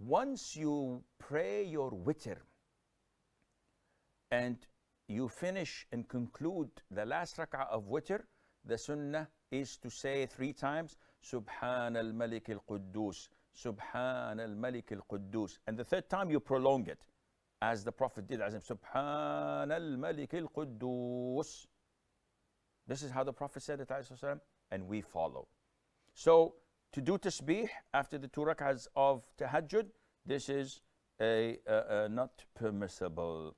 once you pray your witr and you finish and conclude the last rak'ah of witr, the sunnah is to say three times, Subhan al Malik al Quddus, Subhan al Malik al Quddus. And the third time you prolong it, as the Prophet did, as Subhan al Malik al Quddus. This is how the Prophet said it, and we follow. So to do tasbih after the two rak'ahs of tahajjud, this is a, a, a not permissible.